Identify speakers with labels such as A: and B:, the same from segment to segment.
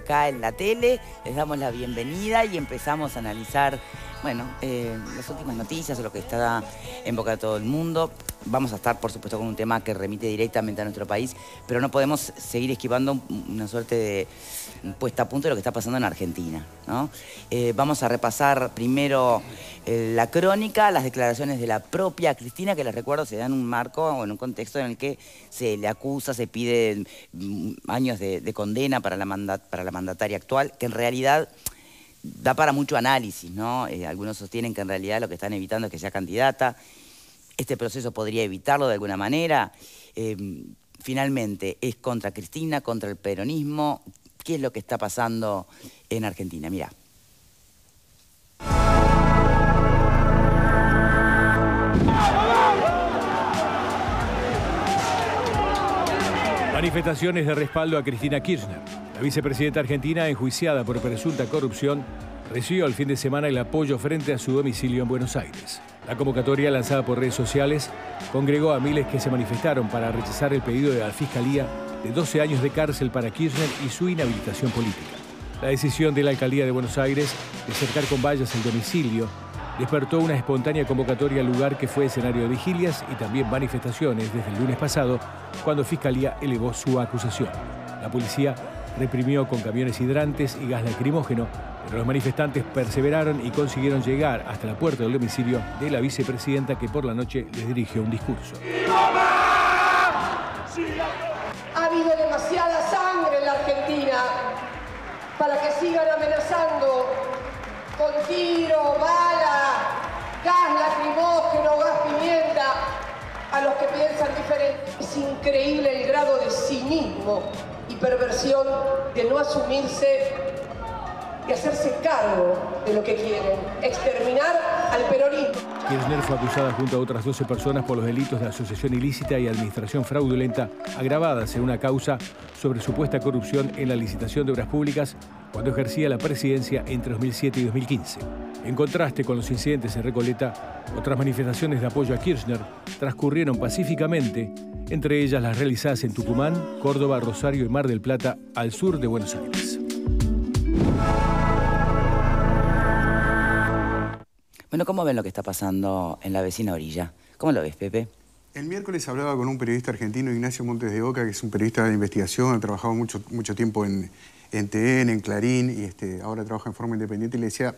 A: acá en la tele. Les damos la bienvenida y empezamos a analizar, bueno, eh, las últimas noticias o lo que está en boca de todo el mundo vamos a estar, por supuesto, con un tema que remite directamente a nuestro país, pero no podemos seguir esquivando una suerte de puesta a punto de lo que está pasando en Argentina. Eh, vamos a repasar primero eh, la crónica, las declaraciones de la propia Cristina, que les recuerdo se dan un marco o en un contexto en el que se le acusa, se pide mm, años de, condena para la, mandataria actual, que en realidad da para mucho análisis, ¿no? Eh, algunos sostienen que en realidad lo que están evitando es que sea candidata este proceso podría evitarlo de alguna manera. Eh, finalmente, ¿es contra Cristina, contra el peronismo? ¿Qué es lo que está pasando en Argentina? Mira.
B: Manifestaciones de respaldo a Cristina Kirchner. La vicepresidenta argentina, enjuiciada por presunta corrupción, recibió el fin de semana el apoyo frente a su domicilio en Buenos Aires. La convocatoria lanzada por redes sociales congregó a miles que se manifestaron para rechazar el pedido de la Fiscalía de 12 años de cárcel para Kirchner y su inhabilitación política. La decisión de la Alcaldía de Buenos Aires de cercar con vallas el domicilio despertó una espontánea convocatoria al lugar que fue escenario de vigilias y también manifestaciones desde el lunes pasado, cuando Fiscalía elevó su acusación. La policía reprimió con camiones hidrantes y gas lacrimógeno, pero los manifestantes perseveraron y consiguieron llegar hasta la puerta del domicilio de la vicepresidenta que por la noche les dirigió un discurso. Ha habido demasiada sangre en la
C: Argentina para que sigan amenazando con tiro, bala, gas lacrimógeno, gas pimienta a los que piensan diferente. Es increíble el grado de cinismo y perversión de no asumirse, y hacerse cargo de lo que quieren, exterminar al peronismo.
B: Kirchner fue acusada junto a otras 12 personas por los delitos de asociación ilícita y administración fraudulenta, agravadas en una causa sobre supuesta corrupción en la licitación de obras públicas cuando ejercía la presidencia entre 2007 y 2015. En contraste con los incidentes en Recoleta, otras manifestaciones de apoyo a Kirchner transcurrieron pacíficamente entre ellas las realizadas en Tucumán, Córdoba, Rosario y Mar del Plata, al sur de Buenos Aires.
A: Bueno, ¿cómo ven lo que está pasando en la vecina orilla? ¿Cómo lo ves, Pepe?
D: El miércoles hablaba con un periodista argentino, Ignacio Montes de Oca, que es un periodista de investigación, ha trabajado mucho, mucho tiempo en, en TN, en Clarín, y este, ahora trabaja en forma independiente, y le decía,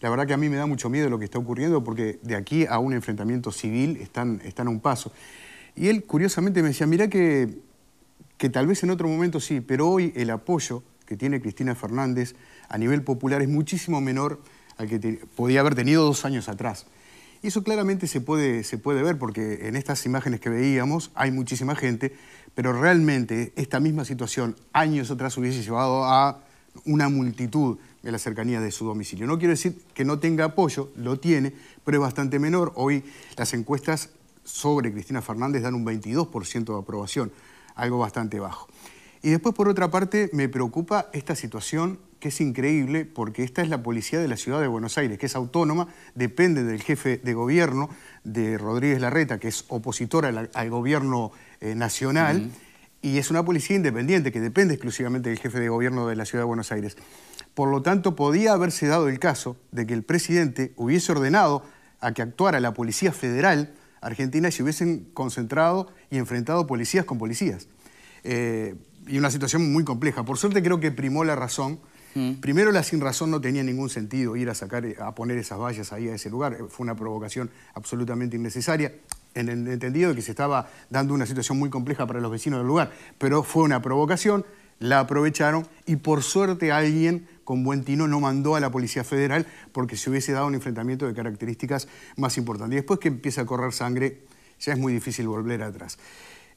D: la verdad que a mí me da mucho miedo lo que está ocurriendo, porque de aquí a un enfrentamiento civil están, están a un paso. Y él curiosamente me decía, mirá que, que tal vez en otro momento sí, pero hoy el apoyo que tiene Cristina Fernández a nivel popular es muchísimo menor al que podía haber tenido dos años atrás. Y eso claramente se puede, se puede ver porque en estas imágenes que veíamos hay muchísima gente, pero realmente esta misma situación años atrás hubiese llevado a una multitud en la cercanía de su domicilio. No quiero decir que no tenga apoyo, lo tiene, pero es bastante menor. Hoy las encuestas sobre Cristina Fernández dan un 22% de aprobación, algo bastante bajo. Y después, por otra parte, me preocupa esta situación que es increíble porque esta es la policía de la ciudad de Buenos Aires, que es autónoma, depende del jefe de gobierno, de Rodríguez Larreta, que es opositor al, gobierno eh, nacional, y es una policía independiente que depende exclusivamente del jefe de gobierno de la ciudad de Buenos Aires. Por lo tanto, podía haberse dado el caso de que el presidente hubiese ordenado a que actuara la Policía Federal, Argentina y se hubiesen concentrado y enfrentado policías con policías. Eh, y una situación muy compleja. Por suerte creo que primó la razón. Mm. Primero, la sin razón no tenía ningún sentido ir a sacar, eh, a poner esas vallas ahí a ese lugar. Eh, fue una provocación absolutamente innecesaria, en el entendido de que se estaba dando una situación muy compleja para los vecinos del lugar. Pero fue una provocación la aprovecharon y por suerte alguien con buen tino no mandó a la Policía Federal porque se hubiese dado un enfrentamiento de características más importantes. Y después que empieza a correr sangre, ya es muy difícil volver atrás.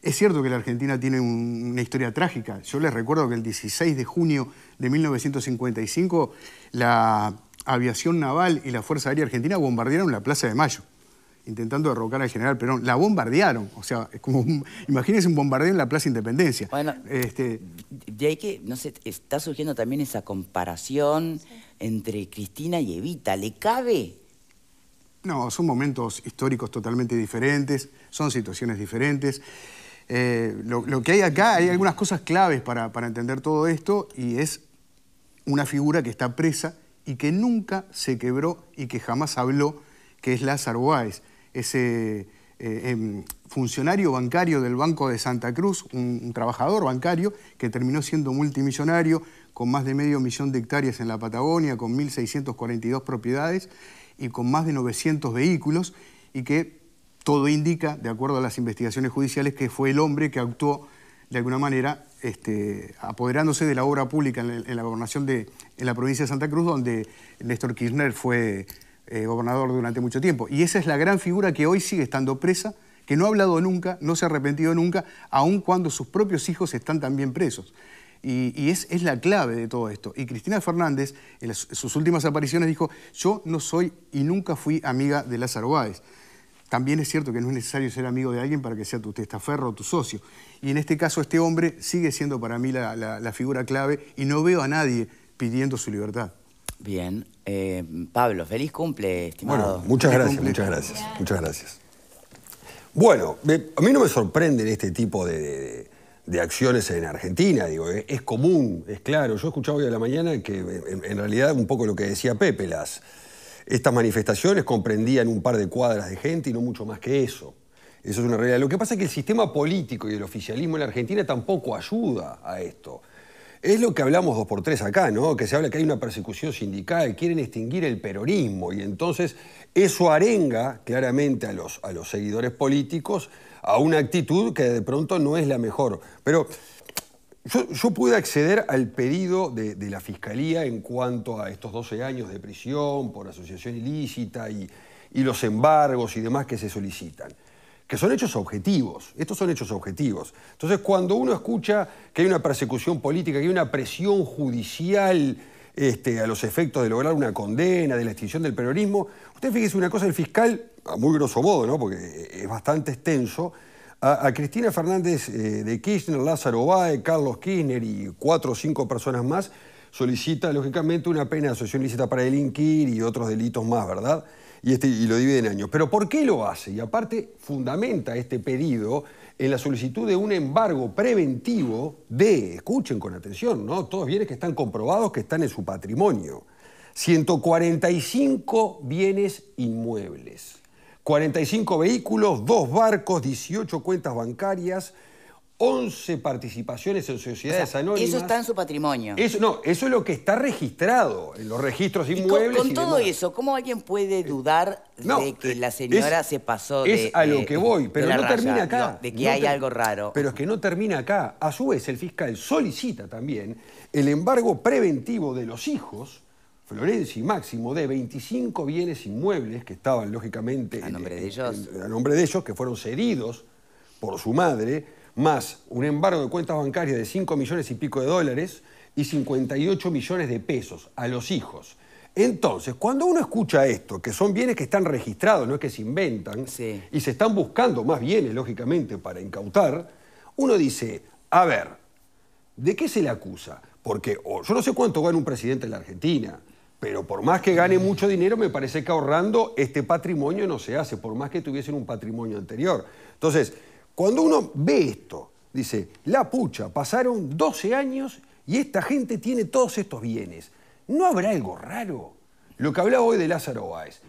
D: Es cierto que la Argentina tiene una historia trágica. Yo les recuerdo que el 16 de junio de 1955 la aviación naval y la Fuerza Aérea Argentina bombardearon la Plaza de Mayo intentando derrocar al general Perón. La bombardearon, o sea, es como
A: imagínense un bombardeo en la Plaza Independencia. Bueno, este... de ahí que, no sé, está surgiendo también esa comparación entre Cristina y Evita. ¿Le cabe?
D: No, son momentos históricos totalmente diferentes, son situaciones diferentes. Eh, lo, que hay acá, hay algunas cosas claves para, para entender todo esto y es una figura que está presa y que nunca se quebró y que jamás habló, que es Lázaro Báez ese eh, em, funcionario bancario del Banco de Santa Cruz, un, trabajador bancario que terminó siendo multimillonario, con más de medio millón de hectáreas en la Patagonia, con 1.642 propiedades y con más de 900 vehículos, y que todo indica, de acuerdo a las investigaciones judiciales, que fue el hombre que actuó de alguna manera este, apoderándose de la obra pública en, la, gobernación de en la provincia de Santa Cruz, donde Néstor Kirchner fue eh, gobernador durante mucho tiempo. Y esa es la gran figura que hoy sigue estando presa, que no ha hablado nunca, no se ha arrepentido nunca, aun cuando sus propios hijos están también presos. Y, es, es, la clave de todo esto. Y Cristina Fernández, en sus últimas apariciones, dijo, yo no soy y nunca fui amiga de Lázaro Báez. También es cierto que no es necesario ser amigo de alguien para que sea tu testaferro o tu socio. Y en este caso este hombre sigue siendo para mí la, la figura clave y no veo a nadie
A: pidiendo su libertad. Bien. Eh, Pablo, feliz cumple, estimado. Bueno, muchas gracias, muchas gracias, muchas gracias. Bueno, a mí no me sorprenden este
E: tipo de, acciones en Argentina, digo, eh, es, común, es claro. Yo he escuchado hoy a la mañana que en, realidad un poco lo que decía Pepe, las, estas manifestaciones comprendían un par de cuadras de gente y no mucho más que eso. Eso es una realidad. Lo que pasa es que el sistema político y el oficialismo en Argentina tampoco ayuda a esto. Es lo que hablamos dos por tres acá, ¿no? Que se habla que hay una persecución sindical, quieren extinguir el peronismo y entonces eso arenga claramente a los, a los seguidores políticos a una actitud que de pronto no es la mejor. Pero yo, pude acceder al pedido de, la Fiscalía en cuanto a estos 12 años de prisión por asociación ilícita y los embargos y demás que se solicitan que son hechos objetivos. Estos son hechos objetivos. Entonces, cuando uno escucha que hay una persecución política, que hay una presión judicial este, a los efectos de lograr una condena, de la extinción del peronismo, usted fíjese una cosa, el fiscal, a muy grosso modo, ¿no? porque es bastante extenso, a, Cristina Fernández eh, de Kirchner, Lázaro Bae, Carlos Kirchner y cuatro o cinco personas más, solicita, lógicamente, una pena de asociación ilícita para delinquir y otros delitos más, ¿verdad? Este, y, lo divide en años. Pero ¿por qué lo hace? Y aparte fundamenta este pedido en la solicitud de un embargo preventivo de, escuchen con atención, ¿no? todos bienes que están comprobados que están en su patrimonio. 145 bienes inmuebles, 45 vehículos, dos barcos, 18 cuentas bancarias, 11 participaciones en sociedades anónimas. Eso está
A: en su patrimonio. Eso,
E: no, eso es lo que está registrado en los registros inmuebles. con, todo
A: eso, ¿cómo alguien puede eh, dudar de que eh, la señora se pasó de. Es a lo que voy, pero no termina acá. de que hay algo raro.
E: Pero es que no termina acá. A su vez, el fiscal solicita también el embargo preventivo de los hijos. Florencia y Máximo de 25 bienes inmuebles que estaban lógicamente a nombre de ellos, a nombre de ellos que fueron cedidos por su madre más un embargo de cuentas bancarias de 5 millones y pico de dólares y 58 millones de pesos a los hijos. Entonces, cuando uno escucha esto, que son bienes que están registrados, no es que se inventan, y se están buscando más bienes, lógicamente, para incautar, uno dice, a ver, ¿de qué se le acusa? Porque yo no sé cuánto gana un presidente de la Argentina, pero por más que gane mucho dinero, me parece que ahorrando este patrimonio no se hace, por más que tuviesen un patrimonio anterior. Entonces, cuando uno ve esto, dice, la pucha, pasaron 12 años y esta gente tiene todos estos bienes. ¿No habrá algo raro? Lo que hablaba hoy de Lázaro Báez.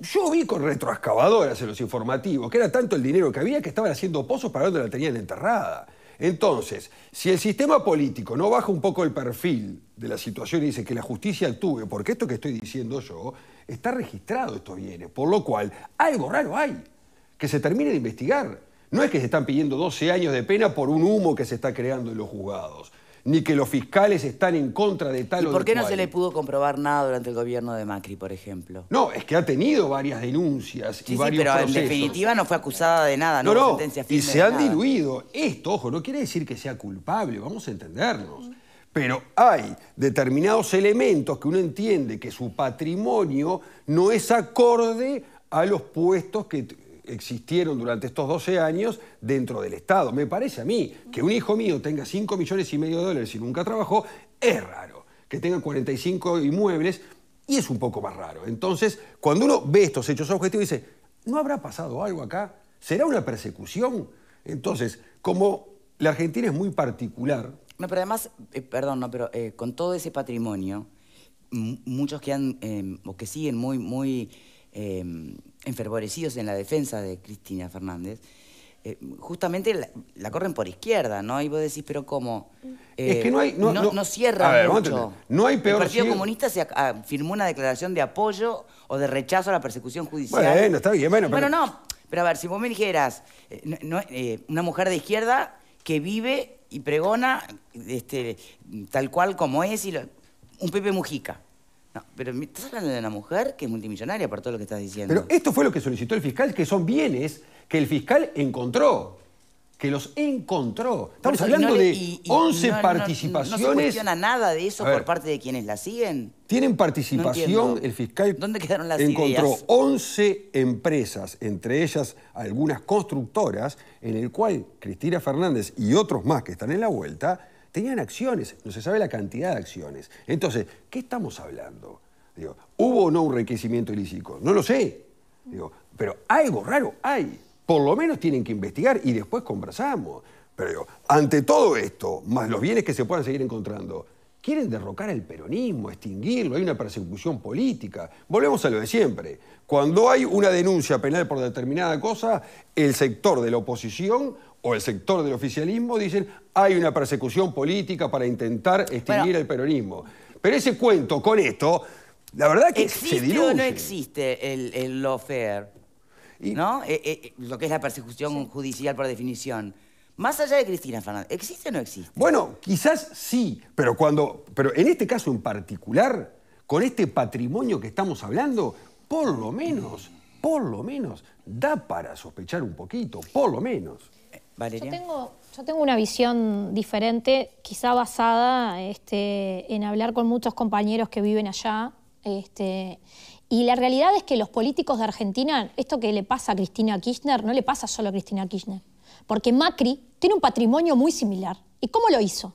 E: Yo, vi con retroexcavadoras en los informativos que era tanto el dinero que había que estaban haciendo pozos para donde la tenían enterrada. Entonces, si el sistema político no baja un poco el perfil de la situación y dice que la justicia actúe, porque esto que estoy diciendo yo, está registrado estos bienes, por lo cual algo raro hay, que se termine de investigar. No es que se están pidiendo 12 años de pena por un humo que se está creando en los juzgados, ni que los fiscales están en contra de tal o ¿Y por qué no se le
A: pudo comprobar nada durante el gobierno de Macri, por ejemplo?
E: No, es que ha tenido varias denuncias sí, y sí, pero en definitiva
A: no fue acusada de nada, no, no, y se han
E: diluido. Esto, ojo, no quiere decir que sea culpable, vamos a entendernos. Pero hay determinados elementos que uno entiende que su patrimonio no es acorde a los puestos que existieron durante estos 12 años dentro del Estado. Me parece a mí que un hijo mío tenga 5 millones y medio de dólares y nunca trabajó, es raro. Que tenga 45 inmuebles y es un poco más raro. Entonces, cuando uno ve estos hechos objetivos dice, ¿no habrá pasado algo acá? ¿Será una persecución? Entonces, como la Argentina es muy particular...
A: No, pero además, eh, perdón, no, pero eh, con todo ese patrimonio, muchos que han, eh, o que siguen muy, muy enfervorecidos en la defensa de Cristina Fernández, eh, justamente la, corren por izquierda, ¿no? Y vos decís, pero ¿cómo? es que no hay. No, eh, cierra No hay peor. El Partido Comunista se ah, firmó una declaración de apoyo o de rechazo a la persecución judicial. Bueno, está bien, bueno, pero. Bueno, no. Pero a ver, si vos me dijeras, eh, una mujer de izquierda que vive y pregona este, tal cual como es, y un Pepe Mujica. No, pero estás hablando de una mujer que es multimillonaria por todo lo que estás diciendo. Pero
E: esto fue lo que solicitó el fiscal, que son bienes que el fiscal encontró. Que los
A: encontró. Estamos hablando de 11 participaciones. No, no, se nada de eso por parte de quienes la siguen. Tienen participación, el fiscal ¿Dónde quedaron las encontró 11
E: empresas, entre ellas algunas constructoras, en el cual Cristina Fernández y otros más que están en la vuelta tenían acciones, no se sabe la cantidad de acciones. Entonces, ¿qué estamos hablando? Digo, ¿Hubo o no un enriquecimiento ilícito? No lo sé. Digo, pero algo raro hay. Por lo menos tienen que investigar y después conversamos. Pero ante todo esto, más los bienes que se puedan seguir encontrando, quieren derrocar el peronismo, extinguirlo, hay una persecución política. Volvemos a lo de siempre. Cuando hay una denuncia penal por determinada cosa, el sector de la oposición o el sector del oficialismo dicen hay una persecución política para intentar extinguir el peronismo.
A: Pero ese cuento con esto, la verdad que se o no existe el, el fair, ¿No? Eh, eh, eh, lo que es la persecución judicial por definición. Más allá de Cristina Fernández, ¿existe o no existe?
E: Bueno, quizás sí, pero cuando. Pero en este caso en particular, con este patrimonio que estamos hablando, por lo menos, por lo menos, da para sospechar un poquito, por lo menos. Yo
C: tengo, una visión diferente, quizá basada este, en hablar con muchos compañeros que viven allá. Este, y la realidad es que los políticos de Argentina, esto que le pasa a Cristina Kirchner, no le pasa solo a Cristina Kirchner. Porque Macri tiene un patrimonio muy similar. ¿Y cómo lo hizo?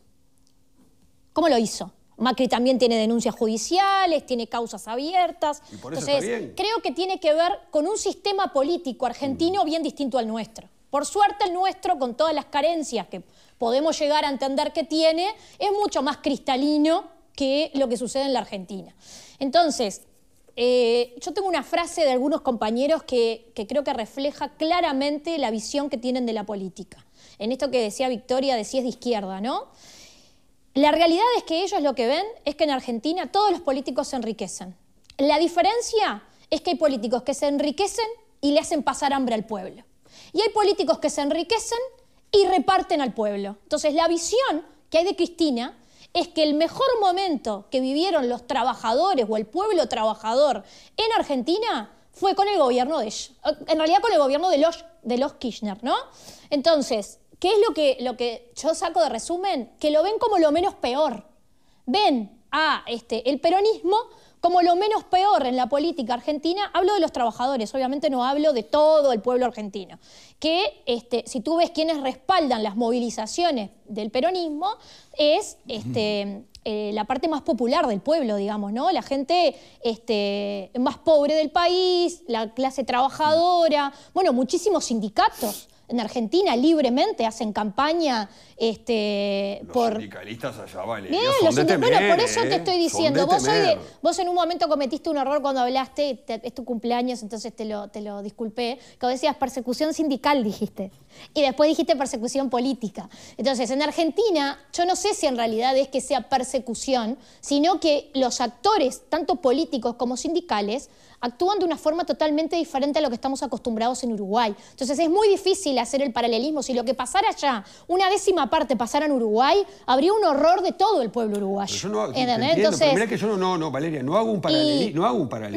C: ¿Cómo lo hizo? Macri también tiene denuncias judiciales, tiene causas abiertas. Entonces, creo que tiene que ver con un sistema político argentino mm. bien distinto al nuestro. Por suerte el nuestro, con todas las carencias que podemos llegar a entender que tiene, es mucho más cristalino que lo que sucede en la Argentina. Entonces, eh, yo tengo una frase de algunos compañeros que, que creo que refleja claramente la visión que tienen de la política. En esto que decía Victoria de es de izquierda, ¿no? La realidad es que ellos lo que ven es que en Argentina todos los políticos se enriquecen. La diferencia es que hay políticos que se enriquecen y le hacen pasar hambre al pueblo y hay políticos que se enriquecen y reparten al pueblo. Entonces la visión que hay de Cristina es que el mejor momento que vivieron los trabajadores o el pueblo trabajador en Argentina fue con el gobierno de eh, en realidad con el gobierno de los, de los Kirchner, ¿no? Entonces, ¿qué es lo que, lo que yo saco de resumen? Que lo ven como lo menos peor. Ven a este, el peronismo como lo menos peor en la política argentina, hablo de los trabajadores, obviamente no hablo de todo el pueblo argentino, que este, si tú ves quienes respaldan las movilizaciones del peronismo, es este, eh, la parte más popular del pueblo, digamos, ¿no? La gente este, más pobre del país, la clase trabajadora, bueno, muchísimos sindicatos en Argentina libremente hacen campaña este, los
E: sindicalistas allá, vale. bueno, por eso te eh. estoy diciendo,
C: vos, en un momento cometiste un error cuando hablaste, es tu cumpleaños, entonces te lo, te lo disculpé, que decías persecución sindical, dijiste. Y después dijiste persecución política. Entonces, en Argentina, yo no sé si en realidad es que sea persecución, sino que los actores, tanto políticos como sindicales, actúan de una forma totalmente diferente a lo que estamos acostumbrados en Uruguay. Entonces es muy difícil hacer el paralelismo. Si lo que pasara allá, una décima parte pasara en Uruguay, habría un horror de todo el pueblo uruguayo. yo no,
A: no, no, Valeria, no hago un paralelismo.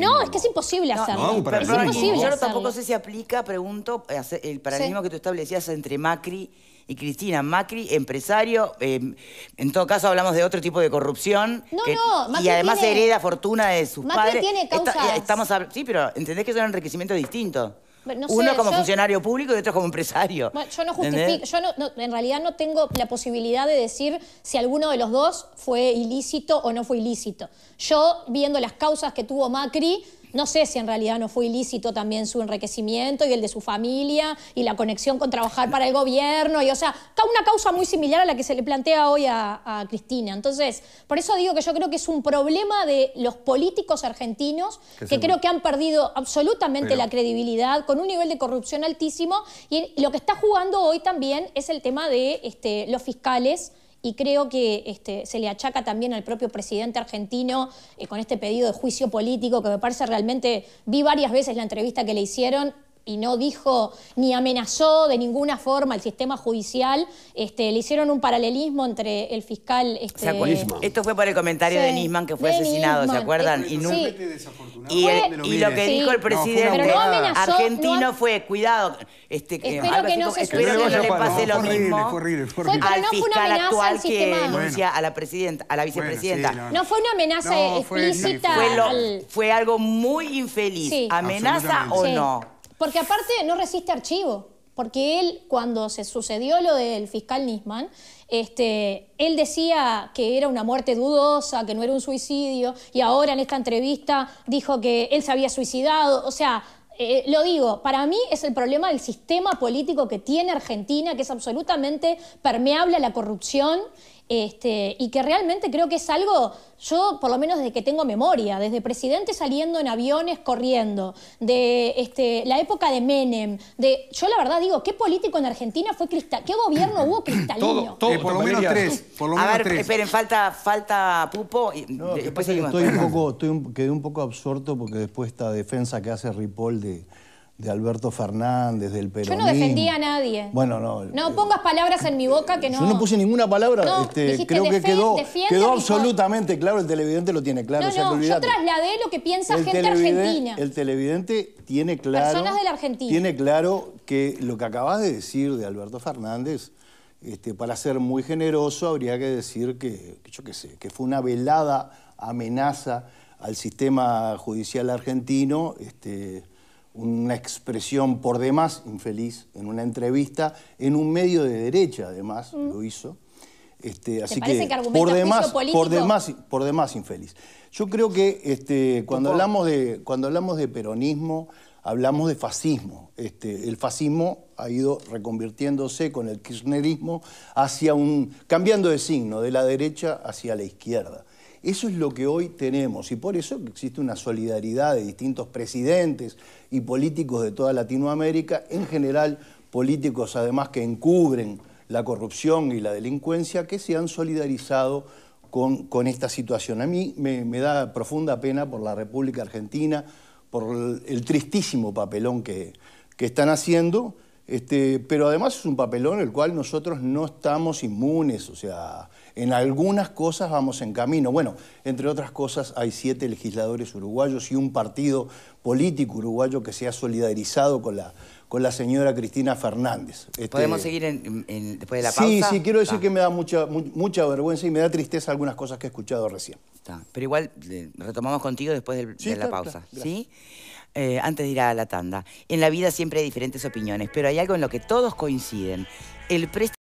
A: No,
C: es que es imposible hacerlo. No, Es imposible yo tampoco sé
A: si aplica, pregunto, el paralelismo que tú establecías entre Macri y Cristina Macri, empresario. Em, en todo caso, hablamos de otro tipo de corrupción. No, no, Macri Y además hereda fortuna de sus Macri Tiene causas. estamos Sí, pero entendés que son enriquecimientos distintos.
C: distinto. Uno como funcionario
A: público y otro como empresario.
C: yo no justifico, yo no, en realidad no tengo la posibilidad de decir si alguno de los dos fue ilícito o no fue ilícito. Yo, viendo las causas que tuvo Macri, no sé si en realidad no fue ilícito también su enriquecimiento y el de su familia y la conexión con trabajar para el gobierno. Y, o sea, una causa muy similar a la que se le plantea hoy a, Cristina. Entonces, por eso digo que yo creo que es un problema de los políticos argentinos que, creo que han perdido absolutamente la credibilidad con un nivel de corrupción altísimo. Y lo que está jugando hoy también es el tema de este, los fiscales y creo que este, se le achaca también al propio presidente argentino eh, con este pedido de juicio político que me parece realmente, vi varias veces la entrevista que le hicieron y no dijo ni amenazó de ninguna forma el sistema judicial, este, le hicieron un paralelismo entre el fiscal... Este,
A: esto fue por el comentario de Nisman que fue asesinado, ¿se acuerdan? y, lo
C: que dijo el presidente
A: argentino fue, cuidado, este, espero que no, le pase lo mismo al fiscal actual que denuncia a la, presidenta, a la vicepresidenta. no,
C: fue una amenaza explícita.
A: Fue, algo muy infeliz. ¿Amenaza o no?
C: Porque aparte no resiste archivo. Porque él, cuando se sucedió lo del fiscal Nisman, este, él decía que era una muerte dudosa, que no era un suicidio, y ahora en esta entrevista dijo que él se había suicidado. O sea, eh, lo digo, para mí es el problema del sistema político que tiene Argentina, que es absolutamente permeable a la corrupción este, y que realmente creo que es algo, yo por lo menos desde que tengo memoria, desde presidente saliendo en aviones corriendo, de este, la época de Menem, de yo la verdad digo, ¿qué político en Argentina fue cristal, qué gobierno hubo cristalino?
A: Todo, todo, eh, por lo menos tres, A ver, esperen, falta, falta Pupo y Estoy un
F: poco, estoy un, quedé un poco absorto porque después esta defensa que hace Ripoll de de Alberto Fernández, del peronismo. Yo no defendí a nadie. Bueno, no.
C: No eh, pongas palabras en mi boca que no. Yo no puse
F: ninguna palabra. No, este, creo que quedó, quedó absolutamente claro. El televidente lo tiene claro. yo
C: trasladé lo que piensa gente argentina. El
F: televidente tiene claro. Personas de la
C: Argentina. Tiene
F: claro que lo que acabas de decir de Alberto Fernández, este, para ser muy generoso, habría que decir que, yo qué sé, que fue una velada amenaza al sistema judicial argentino. Este, una expresión por demás infeliz en una entrevista, en un medio de derecha además mm. lo hizo. Este, así que, por, demás, por, demás, por demás infeliz. Yo creo que este, cuando, hablamos de, cuando hablamos de peronismo, hablamos de fascismo. Este, el fascismo ha ido reconvirtiéndose con el kirchnerismo hacia un. cambiando de signo, de la derecha hacia la izquierda. Eso es lo que hoy tenemos y por eso existe una solidaridad de distintos presidentes y políticos de toda Latinoamérica, en general políticos además que encubren la corrupción y la delincuencia, que se han solidarizado con, esta situación. A mí me, da profunda pena por la República Argentina, por el, tristísimo papelón que están haciendo este, pero además es un papelón el cual nosotros no estamos inmunes, o sea, en algunas cosas vamos en camino. Bueno, entre otras cosas hay siete legisladores uruguayos y un partido político uruguayo que se ha solidarizado con la, con la señora Cristina Fernández. Este, ¿Podemos
A: seguir después de
F: la pausa? Sí, sí, quiero decir que me da mucha, mucha vergüenza y me da tristeza algunas cosas que he escuchado recién.
A: Pero igual eh, retomamos contigo después de la pausa. ¿Sí? Eh, antes dirá a la tanda. En la vida siempre hay diferentes opiniones, pero hay algo en lo que todos coinciden. El préstamo